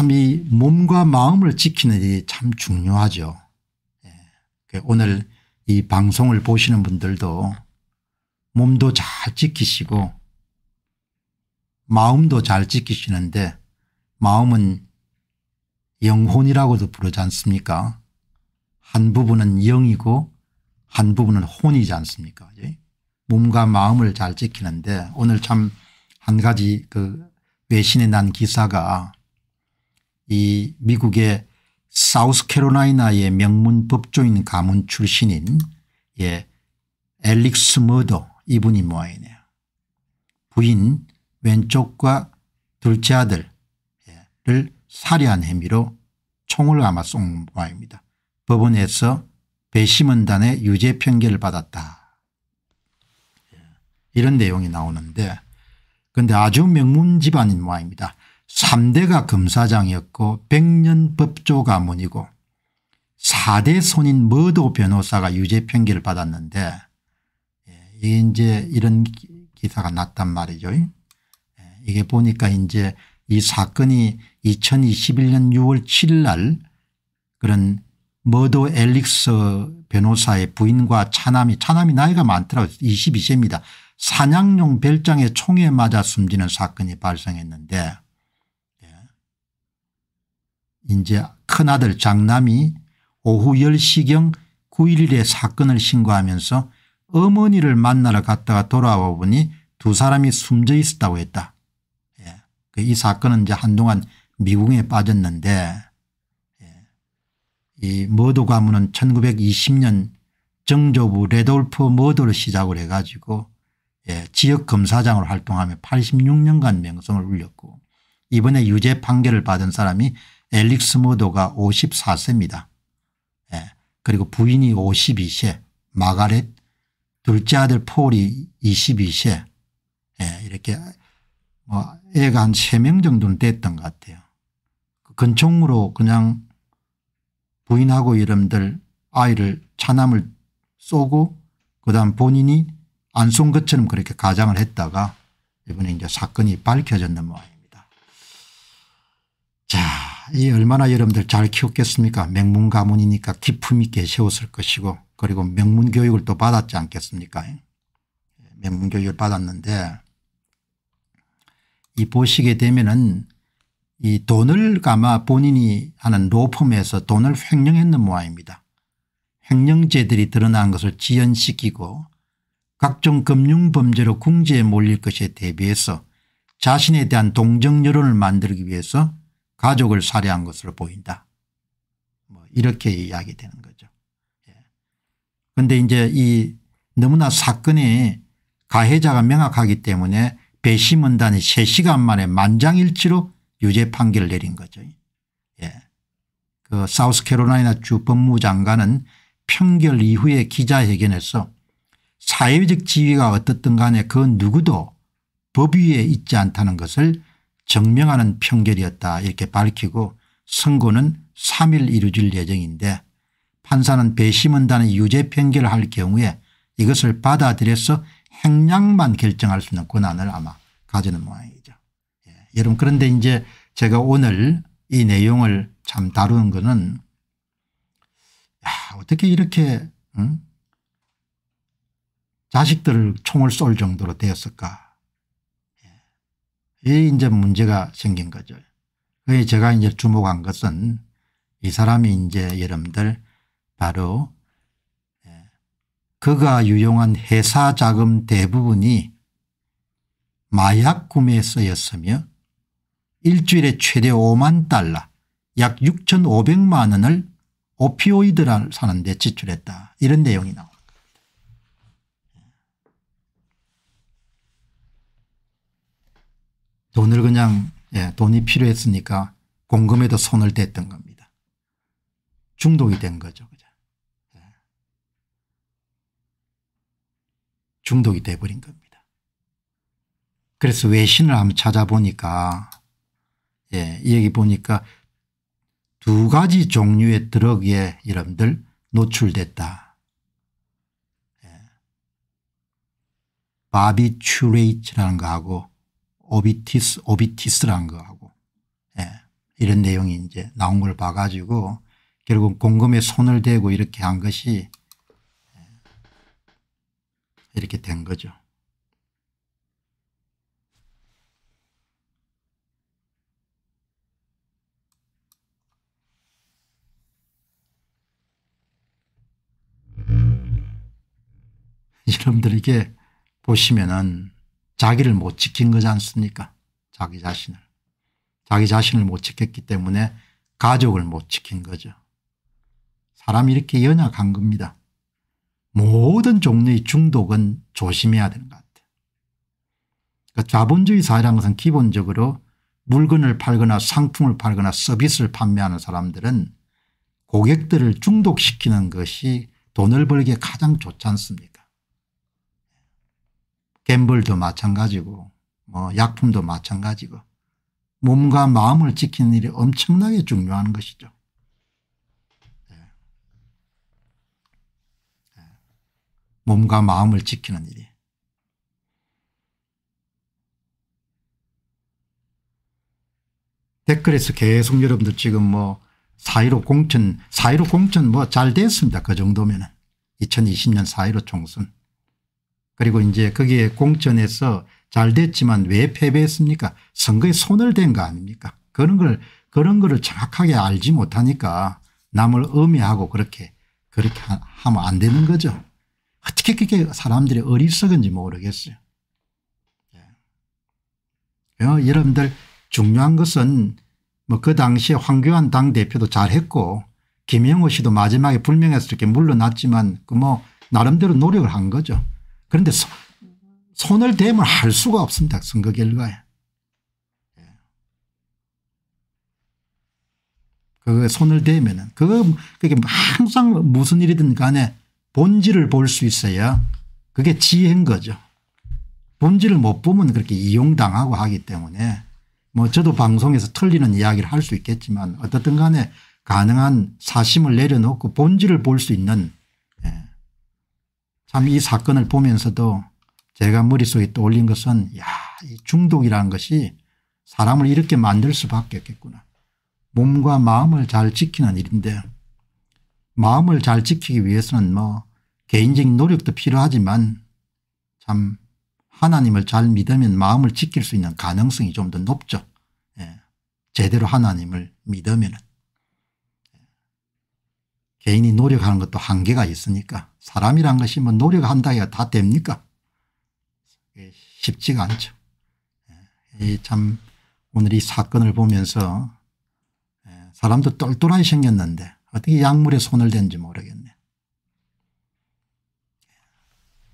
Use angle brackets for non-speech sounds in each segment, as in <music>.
참이 몸과 마음을 지키는 일이 참 중요하죠. 예. 그 오늘 이 방송을 보시는 분들도 몸도 잘 지키시고 마음도 잘 지키시는데 마음은 영혼이라고도 부르지 않습니까 한 부분은 영이고 한 부분은 혼이지 않습니까 몸과 마음을 잘 지키는데 오늘 참 한 가지 그 외신에 난 기사가 이 미국의 사우스캐롤라이나의 명문 법조인 가문 출신인 예, 엘릭스 머더 이분이 모아이네요. 부인 왼쪽과 둘째 아들을 살해한 예, 혐의로 총을 아마 쏜 모양입니다. 법원에서 배심원단의 유죄 판결을 받았다. 예, 이런 내용이 나오는데 그런데 아주 명문 집안인 모양입니다. 3대가 검사장이었고 백년 법조 가문이고 4대 손인 머도 변호사가 유죄 편기를 받았는데 예, 이제 이런 기사가 났단 말이죠. 예, 이게 보니까 이제 이 사건이 2021년 6월 7일 날 그런 머도 엘릭스 변호사의 부인과 차남이 차남이 나이가 많더라고 22세입니다. 사냥용 별장에 총에 맞아 숨지는 사건이 발생했는데 이제 큰아들 장남이 오후 10시경 9 1 1에 사건을 신고하면서 어머니를 만나러 갔다가 돌아와 보니 두 사람이 숨져 있었다고 했다. 예. 그 이 사건은 이제 한동안 미궁에 빠졌는데 예. 이 머도 가문은 1920년 정조부 레돌프 머도를 시작을 해가지고 예. 지역 검사장으로 활동하며 86년간 명성을 울렸고 이번에 유죄 판결을 받은 사람이 엘릭스모도가 54세입니다. 예. 그리고 부인이 52세 마가렛 둘째 아들 폴이 22세 예. 이렇게 뭐 애가 한 3명 정도는 됐던 것 같아요. 그 근총으로 그냥 부인하고 이름들 아이를 차남을 쏘고 그다음 본인이 안 쏜 것처럼 그렇게 가장을 했다가 이번에 이제 사건이 밝혀졌는 모양입니다. 자이 얼마나 여러분들 잘 키웠겠습니까 명문 가문이니까 기품 있게 세웠을 것이고 그리고 명문 교육을 또 받았지 않겠습니까 예. 명문 교육을 받았는데 이 보시게 되면은 이 돈을 감아 본인이 하는 로펌에서 돈을 횡령했는 모양입니다. 횡령죄들이 드러난 것을 지연시키고 각종 금융범죄로 궁지에 몰릴 것에 대비해서 자신에 대한 동정 여론을 만들기 위해서 가족을 살해한 것으로 보인다. 뭐 이렇게 이야기되는 거죠. 그런데 예. 이제 이 너무나 사건이 가해자가 명확하기 때문에 배심원단이 3시간 만에 만장일치로 유죄 판결을 내린 거죠. 예. 그 사우스캐롤라이나 주 법무장관은 평결 이후에 기자회견에서 사회적 지위가 어떻든 간에 그 누구도 법 위에 있지 않다는 것을 증명하는 평결이었다 이렇게 밝히고 선고는 3일 이루질 예정인데 판사는 배심원단의 유죄 평결을 할 경우에 이것을 받아들여서 행량만 결정할 수 있는 권한을 아마 가지는 모양이죠. 예. 여러분 그런데 이제 제가 오늘 이 내용을 참 다루는 것은 어떻게 이렇게 응? 자식들을 총을 쏠 정도로 되었을까 이제 문제가 생긴 거죠. 그게 제가 이제 주목한 것은 이 사람이 이제 여러분들 바로 예, 그가 유용한 회사 자금 대부분이 마약 구매에 쓰였으며 일주일에 최대 5만 달러 약 6,500만 원을 오피오이드를 사는 데 지출했다 이런 내용이 나옵 돈을 그냥 예, 돈이 필요했으니까 공금에도 손을 댔던 겁니다. 중독이 된 거죠. 그죠? 예. 중독이 돼버린 겁니다. 그래서 외신을 한번 찾아보니까 예, 여기 보니까 두 가지 종류의 드럭에 여러들 노출됐다. 예. 바비추레이트라는 거하고 오비티스, 오비티스라는 거하고 예. 이런 내용이 이제 나온 걸 봐가지고 결국 공금에 손을 대고 이렇게 한 것이 예, 이렇게 된 거죠. <laughs> 여러분들 이게 보시면은 자기를 못 지킨 거지 않습니까 자기 자신을. 자기 자신을 못 지켰기 때문에 가족을 못 지킨 거죠. 사람이 이렇게 연약한 겁니다. 모든 종류의 중독은 조심해야 되는 것 같아요. 그러니까 자본주의 사회라는 것은 기본적으로 물건을 팔거나 상품을 팔거나 서비스를 판매하는 사람들은 고객들을 중독시키는 것이 돈을 벌기에 가장 좋지 않습니까 갬블도 마찬가지고 뭐 약품도 마찬가지고 몸과 마음을 지키는 일이 엄청나게 중요한 것이죠. 네. 네. 몸과 마음을 지키는 일이. 댓글에서 계속 여러분들 지금 뭐 사이로 공천, 사이로 공천 뭐잘 됐습니다. 그 정도면은. 2020년 사이로 총선. 그리고 이제 거기에 공천에서 잘 됐지만 왜 패배했습니까? 선거에 손을 댄 거 아닙니까? 그런 걸 그런 거를 정확하게 알지 못하니까 남을 음해하고 그렇게 그렇게 하면 안 되는 거죠. 어떻게 그렇게 사람들이 어리석은지 모르겠어요. 예. 어, 여러분들 중요한 것은 뭐 그 당시에 황교안 당대표도 잘했고 김영호 씨도 마지막에 불명예스럽게 물러났지만 그뭐 나름대로 노력을 한 거죠. 그런데 손을 대면 할 수가 없습니다. 선거 결과에. 그 손을 대면은 그 그게 항상 무슨 일이든 간에 본질을 볼 수 있어야 그게 지혜인 거죠. 본질을 못 보면 그렇게 이용당하고 하기 때문에 뭐 저도 방송에서 틀리는 이야기를 할 수 있겠지만 어떻든 간에 가능한 사심을 내려놓고 본질을 볼 수 있는 참이 사건을 보면서도 제가 머릿속에 떠올린 것은 야 중독이라는 것이 사람을 이렇게 만들 수밖에 없겠구나. 몸과 마음을 잘 지키는 일인데 마음을 잘 지키기 위해서는 뭐 개인적인 노력도 필요하지만 참 하나님을 잘 믿으면 마음을 지킬 수 있는 가능성이 좀 더 높죠. 예. 제대로 하나님을 믿으면은. 개인이 노력하는 것도 한계가 있으니까 사람이란 것이 뭐 노력한다 해야 다 됩니까? 쉽지가 않죠. 예, 참 오늘 이 사건을 보면서 예, 사람도 똘똘하게 생겼는데 어떻게 약물에 손을 댄지 모르겠네.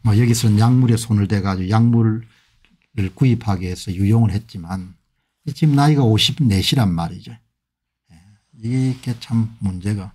뭐 여기서는 약물에 손을 대가지고 약물을 구입하기 위해서 유용을 했지만 지금 나이가 54시란 말이죠. 예, 이게 참 문제가